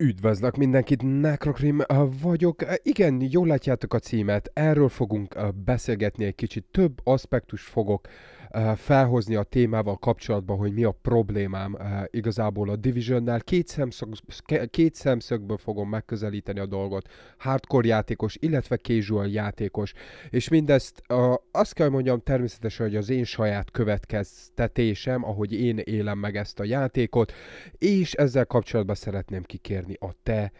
Üdvözlök mindenkit, Necrokrim eh, vagyok. Eh, igen, jól látjátok a címet, erről fogunk eh, beszélgetni egy kicsit, több aspektus fogok felhozni a témával kapcsolatban, hogy mi a problémám igazából a Divisionnál. Két, szemszög, két szemszögből fogom megközelíteni a dolgot. Hardcore játékos, illetve casual játékos. És mindezt azt kell mondjam természetesen, hogy az én saját következtetésem, ahogy én élem meg ezt a játékot, és ezzel kapcsolatban szeretném kikérni a te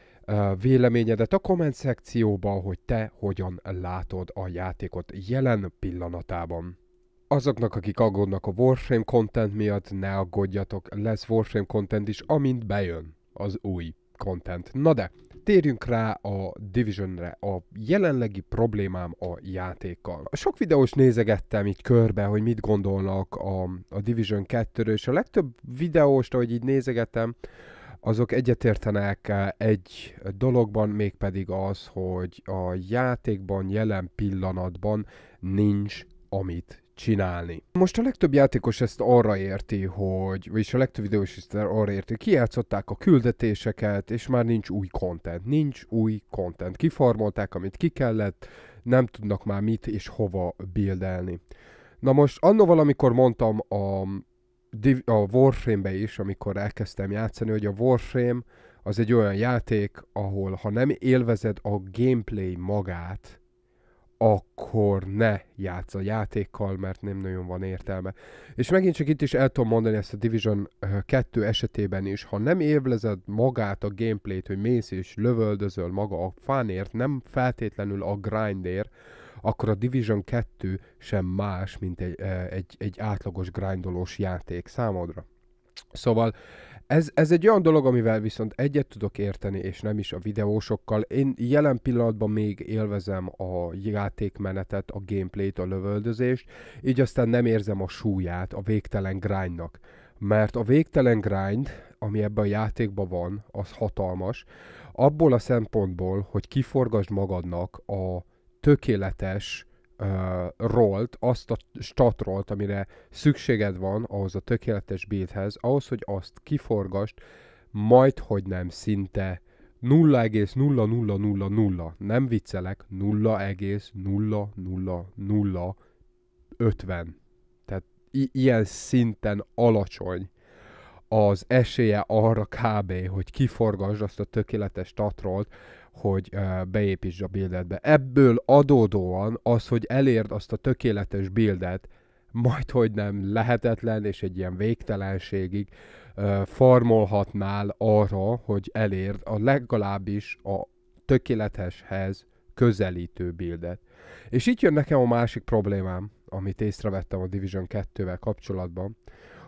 véleményedet a komment szekcióban, hogy te hogyan látod a játékot jelen pillanatában azoknak, akik aggódnak a Warframe content miatt, ne aggódjatok, lesz Warframe content is, amint bejön az új content. Na de, térjünk rá a Divisionre, a jelenlegi problémám a játékkal. Sok videós nézegettem így körbe, hogy mit gondolnak a, a Division 2-ről, és a legtöbb videóst, ahogy így nézegettem, azok egyetértenek egy dologban, mégpedig az, hogy a játékban jelen pillanatban nincs amit csinálni. Most a legtöbb játékos ezt arra érti, hogy, vagyis a legtöbb videós is arra érti, kijátszották a küldetéseket, és már nincs új content, nincs új content. Kifarmolták, amit ki kellett, nem tudnak már mit és hova bildelni. Na most, annó valamikor mondtam a, a Warframe-be is, amikor elkezdtem játszani, hogy a Warframe az egy olyan játék, ahol ha nem élvezed a gameplay magát, akkor ne játsz a játékkal, mert nem nagyon van értelme. És megint csak itt is el tudom mondani ezt a Division 2 esetében is, ha nem évlezed magát a gameplayt, hogy mész és lövöldözöl maga a fánért, nem feltétlenül a grindért, akkor a Division 2 sem más, mint egy, egy, egy átlagos grindolós játék számodra. Szóval ez, ez egy olyan dolog, amivel viszont egyet tudok érteni, és nem is a videósokkal. Én jelen pillanatban még élvezem a játékmenetet, a gameplayt, a lövöldözést, így aztán nem érzem a súlyát a végtelen grindnak. Mert a végtelen grind, ami ebben a játékban van, az hatalmas, abból a szempontból, hogy kiforgasd magadnak a tökéletes uh, rolt, azt a statrolt, amire szükséged van ahhoz a tökéletes beathez, ahhoz, hogy azt kiforgast, majd hogy nem szinte 0,0000, nem viccelek, 0,00050. Tehát i- ilyen szinten alacsony az esélye arra kb, hogy kiforgasd azt a tökéletes tatrolt, hogy beépítsd a buildetbe. Ebből adódóan az, hogy elérd azt a tökéletes buildet, majd hogy nem lehetetlen, és egy ilyen végtelenségig farmolhatnál arra, hogy elérd a legalábbis a tökéleteshez közelítő buildet. És itt jön nekem a másik problémám, amit észrevettem a Division 2-vel kapcsolatban,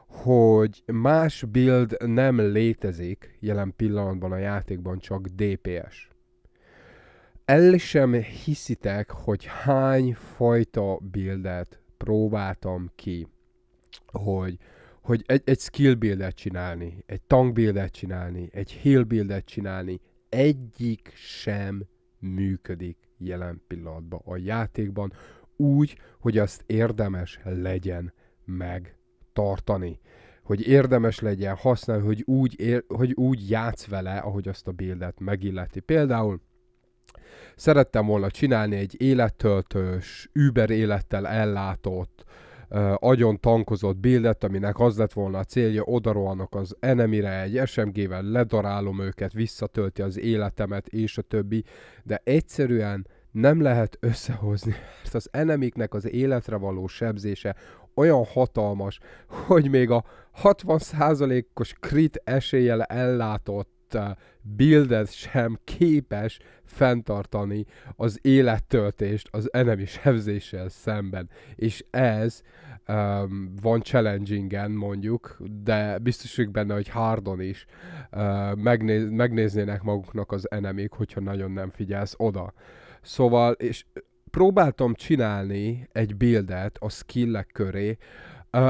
hogy más build nem létezik jelen pillanatban a játékban, csak DPS el sem hiszitek, hogy hány fajta buildet próbáltam ki, hogy, hogy egy, egy skill buildet csinálni, egy tank buildet csinálni, egy heal buildet csinálni, egyik sem működik jelen pillanatban a játékban, úgy, hogy azt érdemes legyen megtartani. Hogy érdemes legyen használni, hogy úgy, ér, hogy úgy játsz vele, ahogy azt a bildet megilleti. Például Szerettem volna csinálni egy élettöltős, über élettel ellátott, uh, agyon tankozott bildet, aminek az lett volna a célja, odarohanok az enemire egy SMG-vel, ledarálom őket, visszatölti az életemet, és a többi, de egyszerűen nem lehet összehozni, mert az enemiknek az életre való sebzése olyan hatalmas, hogy még a 60%-os krit eséllyel ellátott uh, buildet sem képes fenntartani az élettöltést az enemi sebzéssel szemben. És ez um, van challengingen mondjuk, de biztos vagyok benne, hogy hardon is uh, megnéz, megnéznének maguknak az enemik, hogyha nagyon nem figyelsz oda. Szóval, és próbáltam csinálni egy buildet a skillek köré, uh,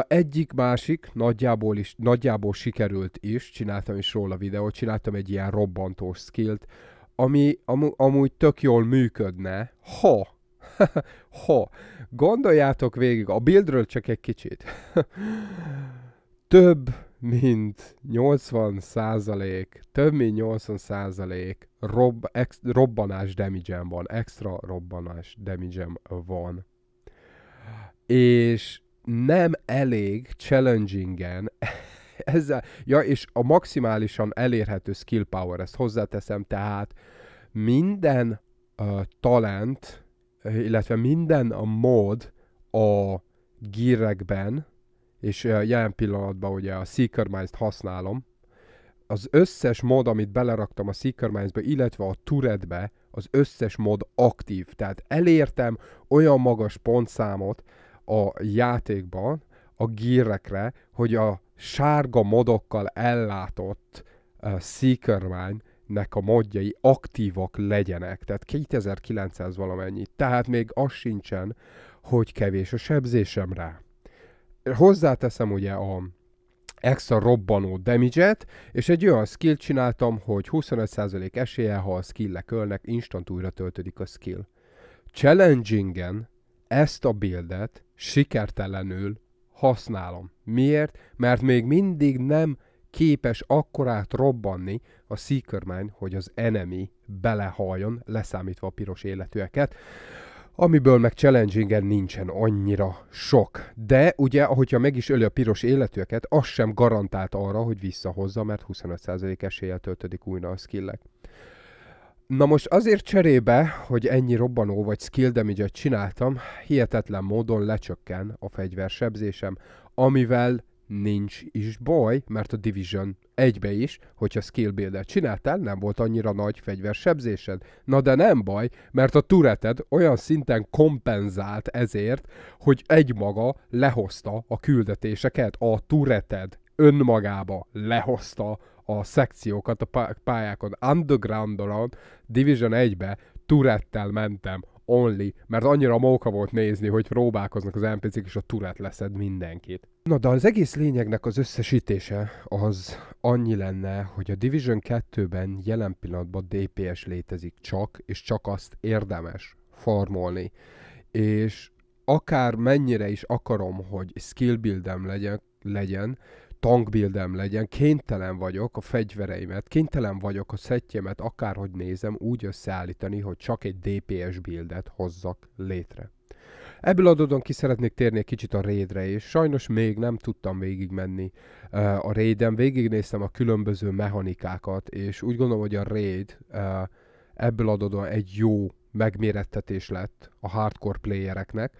egyik másik nagyjából is, nagyjából sikerült is, csináltam is róla videót, csináltam egy ilyen robbantós skillt, ami am, amúgy tök jól működne, ha, ha, gondoljátok végig, a buildről csak egy kicsit, több mint 80 százalék, több mint 80 százalék rob, robbanás damage van, extra robbanás damage van. És nem elég challengingen ezzel, ja, és a maximálisan elérhető skill power, ezt hozzáteszem, tehát minden uh, talent, illetve minden a mod a gírekben, és uh, jelen pillanatban ugye a Seeker Minds használom, az összes mod, amit beleraktam a Seeker Minds-be, illetve a turedbe az összes mod aktív. Tehát elértem olyan magas pontszámot, a játékban a gírekre, hogy a sárga modokkal ellátott uh, szíkörmány nek a modjai aktívak legyenek. Tehát 2900 valamennyi. Tehát még az sincsen, hogy kevés a sebzésem rá. Hozzáteszem ugye a extra robbanó damage és egy olyan skill csináltam, hogy 25% esélye, ha a skill ölnek, instant újra töltődik a skill. Challengingen ezt a buildet sikertelenül használom. Miért? Mert még mindig nem képes akkorát robbanni a szíkörmány, hogy az enemi belehaljon, leszámítva a piros életűeket, amiből meg challengingen nincsen annyira sok. De ugye, ahogyha meg is öli a piros életűeket, az sem garantált arra, hogy visszahozza, mert 25% eséllyel töltödik újra a skillek. Na most azért cserébe, hogy ennyi robbanó vagy skill damage csináltam, hihetetlen módon lecsökken a fegyversebzésem, amivel nincs is baj, mert a Division egybe is, hogyha skill build csináltál, nem volt annyira nagy fegyversebzésed. Na de nem baj, mert a tureted olyan szinten kompenzált ezért, hogy egymaga lehozta a küldetéseket. A tureted önmagába lehozta a szekciókat a pályákon, undergroundon, Division 1-be turettel mentem, only, mert annyira móka volt nézni, hogy próbálkoznak az NPC-k, és a turet leszed mindenkit. Na, de az egész lényegnek az összesítése az annyi lenne, hogy a Division 2-ben jelen pillanatban DPS létezik csak, és csak azt érdemes farmolni. És akár mennyire is akarom, hogy skill buildem legyen, legyen, tankbildem legyen, kénytelen vagyok a fegyvereimet, kénytelen vagyok a szettjemet, akárhogy nézem, úgy összeállítani, hogy csak egy DPS buildet hozzak létre. Ebből adódóan ki szeretnék térni egy kicsit a raidre, és sajnos még nem tudtam végigmenni uh, a raiden, Végignéztem a különböző mechanikákat, és úgy gondolom, hogy a raid uh, ebből adódóan egy jó megmérettetés lett a hardcore playereknek,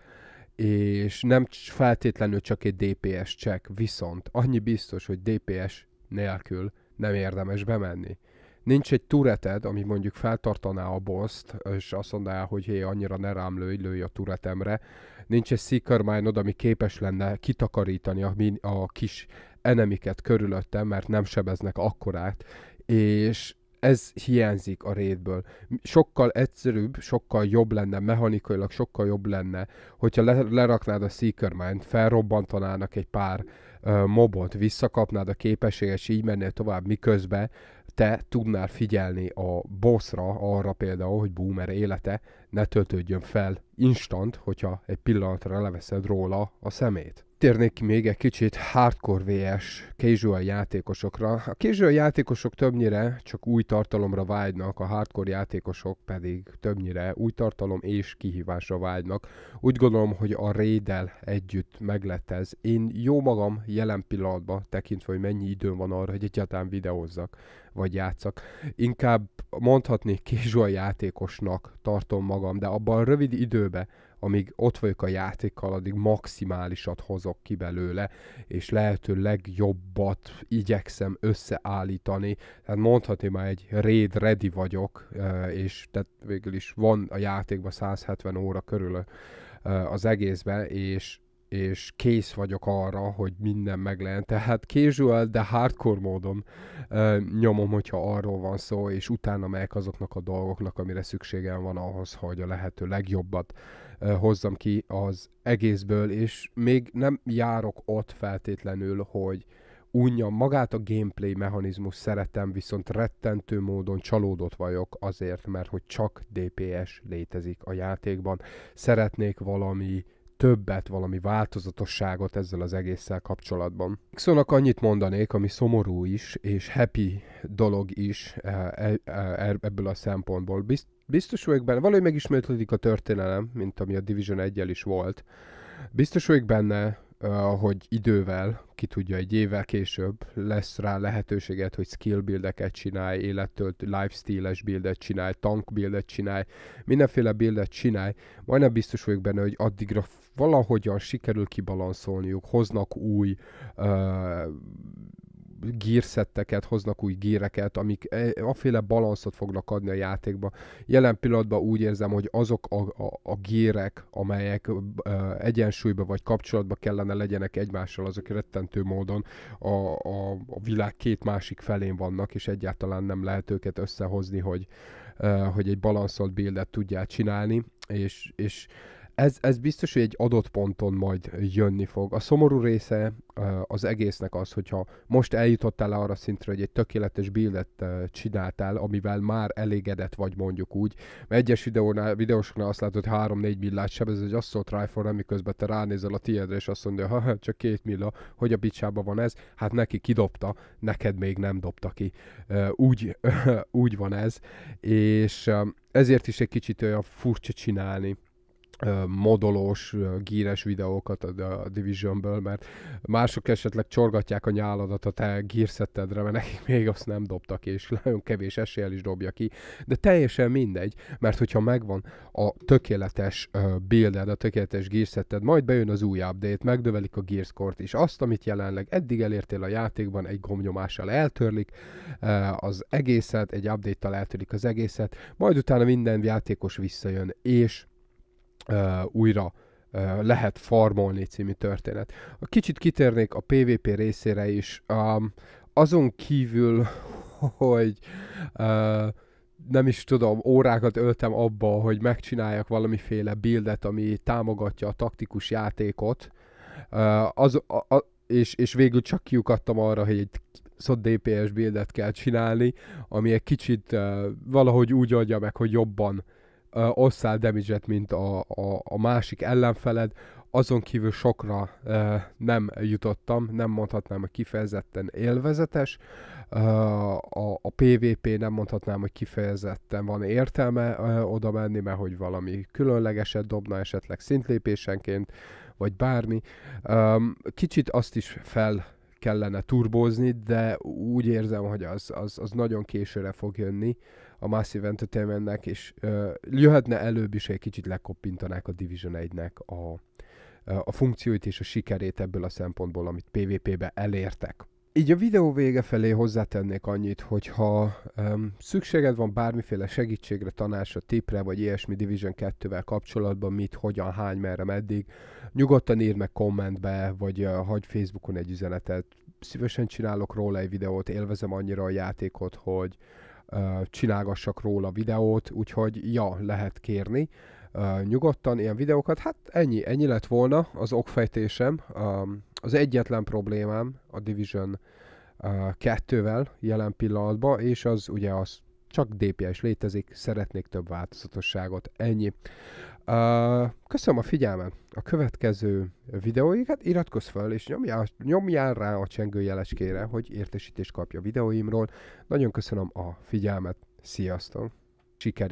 és nem feltétlenül csak egy DPS check, viszont annyi biztos, hogy DPS nélkül nem érdemes bemenni. Nincs egy tureted, ami mondjuk feltartaná a boszt, és azt mondaná, hogy hé, annyira ne rám lőj, lőj a turetemre. Nincs egy seeker mine ami képes lenne kitakarítani a, a kis enemiket körülöttem, mert nem sebeznek akkorát, és ez hiányzik a rétből. Sokkal egyszerűbb, sokkal jobb lenne, mechanikailag sokkal jobb lenne, hogyha le, leraknád a Seeker Mind, felrobbantanának egy pár ö, mobot, visszakapnád a képességet, és így mennél tovább, miközben te tudnál figyelni a bossra, arra például, hogy boomer élete ne töltődjön fel instant, hogyha egy pillanatra leveszed róla a szemét térnék ki még egy kicsit hardcore VS casual játékosokra. A casual játékosok többnyire csak új tartalomra vágynak, a hardcore játékosok pedig többnyire új tartalom és kihívásra vágynak. Úgy gondolom, hogy a raid együtt meglett ez. Én jó magam jelen pillanatban tekintve, hogy mennyi időm van arra, hogy egyáltalán videózzak vagy játszak. Inkább mondhatni casual játékosnak tartom magam, de abban a rövid időben, amíg ott vagyok a játékkal, addig maximálisat hozok ki belőle, és lehető legjobbat igyekszem összeállítani. Tehát mondhatni már egy raid ready vagyok, és tehát végül is van a játékban 170 óra körül az egészben, és és kész vagyok arra, hogy minden meglegyen. Tehát casual, de hardcore módon ö, nyomom, hogyha arról van szó, és utána megyek azoknak a dolgoknak, amire szükségem van ahhoz, hogy a lehető legjobbat ö, hozzam ki az egészből, és még nem járok ott feltétlenül, hogy unjam magát a gameplay mechanizmus szeretem, viszont rettentő módon csalódott vagyok azért, mert hogy csak DPS létezik a játékban. Szeretnék valami többet, valami változatosságot ezzel az egésszel kapcsolatban. Szónak annyit mondanék, ami szomorú is, és happy dolog is e, e, e, er, ebből a szempontból. Biztos vagyok benne, valahogy megismétlődik a történelem, mint ami a Division 1 is volt. Biztos vagyok benne, hogy idővel, ki tudja, egy évvel később lesz rá lehetőséget, hogy skill buildeket csinálj, élettől lifestyle-es buildet csinálj, tank buildet csinálj, mindenféle buildet csinálj. Majdnem biztos vagyok benne, hogy addigra valahogyan sikerül kibalanszolniuk, hoznak új uh, gírszetteket, hoznak új gíreket, amik e, aféle balanszot fognak adni a játékba. Jelen pillanatban úgy érzem, hogy azok a, a, a gírek, amelyek ö, egyensúlyba vagy kapcsolatba kellene legyenek egymással, azok rettentő módon a, a, a világ két másik felén vannak, és egyáltalán nem lehet őket összehozni, hogy, ö, hogy egy balanszolt bildet tudják csinálni, és, és ez, ez biztos, hogy egy adott ponton majd jönni fog. A szomorú része az egésznek az, hogyha most eljutottál arra szintre, hogy egy tökéletes billet csináltál, amivel már elégedett vagy mondjuk úgy. Mert egyes videónál, videósoknál azt látod, hogy 3-4 millát sem, ez egy asszolt rájfon, miközben te ránézel a tiédre, és azt mondja, ha csak két milla, hogy a bicsába van ez, hát neki kidobta, neked még nem dobta ki. Úgy, úgy van ez, és ezért is egy kicsit olyan furcsa csinálni modolós, gíres videókat a Divisionből, mert mások esetleg csorgatják a nyáladat a te gírszettedre, mert nekik még azt nem dobtak, és nagyon kevés eséllyel is dobja ki, de teljesen mindegy, mert hogyha megvan a tökéletes builded, a tökéletes gírszetted, majd bejön az új update, megdövelik a gírszkort is, azt, amit jelenleg eddig elértél a játékban, egy gomnyomással eltörlik az egészet, egy update-tal eltörlik az egészet, majd utána minden játékos visszajön, és újra lehet farmolni című történet. A Kicsit kitérnék a PvP részére is. Um, azon kívül, hogy uh, nem is tudom, órákat öltem abba, hogy megcsináljak valamiféle buildet, ami támogatja a taktikus játékot, uh, az, a, a, és, és végül csak kiukadtam arra, hogy egy szott DPS buildet kell csinálni, ami egy kicsit uh, valahogy úgy adja meg, hogy jobban uh, osszál damage mint a, a, a másik ellenfeled, azon kívül sokra uh, nem jutottam, nem mondhatnám, hogy kifejezetten élvezetes, uh, a, a PvP nem mondhatnám, hogy kifejezetten van értelme uh, oda menni, mert hogy valami különlegeset dobna esetleg szintlépésenként, vagy bármi. Um, kicsit azt is fel kellene turbózni, de úgy érzem, hogy az, az, az nagyon későre fog jönni a Massive Entertainmentnek, és uh, jöhetne előbb is, egy kicsit lekoppintanák a Division 1-nek a, a funkcióit és a sikerét ebből a szempontból, amit PvP-be elértek. Így a videó vége felé hozzátennék annyit, hogy ha um, szükséged van bármiféle segítségre, tanácsra, tipre, vagy ilyesmi Division 2-vel kapcsolatban, mit, hogyan, hány, merre, meddig, nyugodtan írd meg kommentbe, vagy uh, hagyj Facebookon egy üzenetet. Szívesen csinálok róla egy videót, élvezem annyira a játékot, hogy csinálgassak róla videót, úgyhogy ja, lehet kérni nyugodtan ilyen videókat. Hát ennyi, ennyi lett volna az okfejtésem. Az egyetlen problémám a Division kettővel jelen pillanatban, és az ugye az csak Dpi- is létezik, szeretnék több változatosságot, ennyi. Köszönöm a figyelmet! A következő videóig, hát iratkozz fel, és nyomjál, nyomjál rá a csengőjeleskére, hogy értesítést kapja videóimról. Nagyon köszönöm a figyelmet, sziasztok! Sikerét!